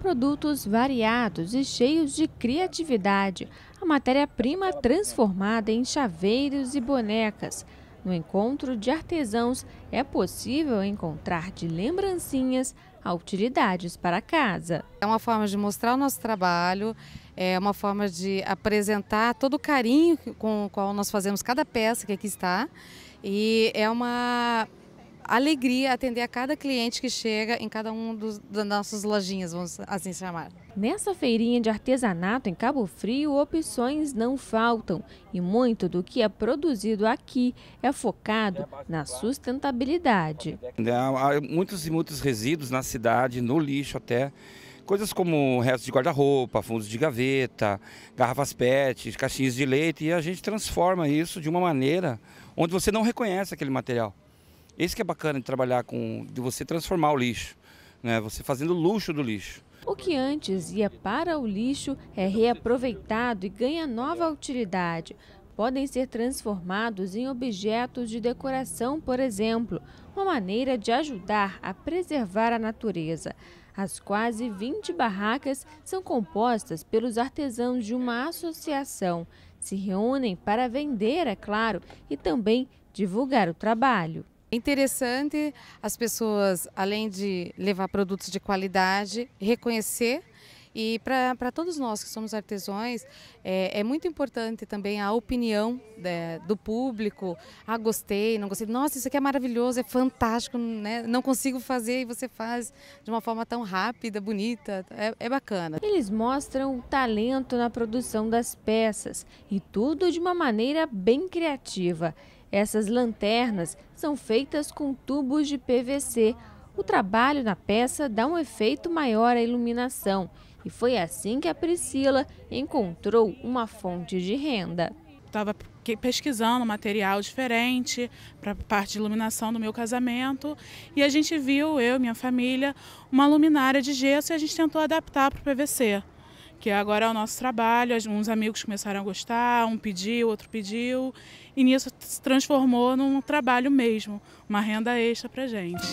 Produtos variados e cheios de criatividade, a matéria-prima transformada em chaveiros e bonecas. No encontro de artesãos é possível encontrar de lembrancinhas a utilidades para casa. É uma forma de mostrar o nosso trabalho, é uma forma de apresentar todo o carinho com o qual nós fazemos cada peça que aqui está e é uma alegria atender a cada cliente que chega em cada um dos, das nossas lojinhas, vamos assim chamar. Nessa feirinha de artesanato em Cabo Frio, opções não faltam e muito do que é produzido aqui é focado na sustentabilidade. É, há muitos e muitos resíduos na cidade, no lixo até. Coisas como restos de guarda-roupa, fundos de gaveta, garrafas PET, caixinhas de leite, e a gente transforma isso de uma maneira onde você não reconhece aquele material. Esse que é bacana de trabalhar com, de você transformar o lixo, né? Você fazendo luxo do lixo. O que antes ia para o lixo é reaproveitado e ganha nova utilidade. Podem ser transformados em objetos de decoração, por exemplo, uma maneira de ajudar a preservar a natureza. As quase 20 barracas são compostas pelos artesãos de uma associação. Se reúnem para vender, é claro, e também divulgar o trabalho interessante as pessoas, além de levar produtos de qualidade, reconhecer. E para todos nós que somos artesãos, é, é, muito importante também a opinião né, do público. Ah, gostei, não gostei. Nossa, isso aqui é maravilhoso, é fantástico, né? não consigo fazer e você faz de uma forma tão rápida, bonita. É, é bacana. Eles mostram o talento na produção das peças e tudo de uma maneira bem criativa. Essas lanternas são feitas com tubos de PVC. O trabalho na peça dá um efeito maior à iluminação. E foi assim que a Priscila encontrou uma fonte de renda. Estava pesquisando material diferente para parte de iluminação do meu casamento e a gente viu, eu e minha família, uma luminária de gesso e a gente tentou adaptar para o PVC que agora é o nosso trabalho. Uns amigos começaram a gostar, um pediu, outro pediu, e nisso se transformou num trabalho mesmo, uma renda extra para gente.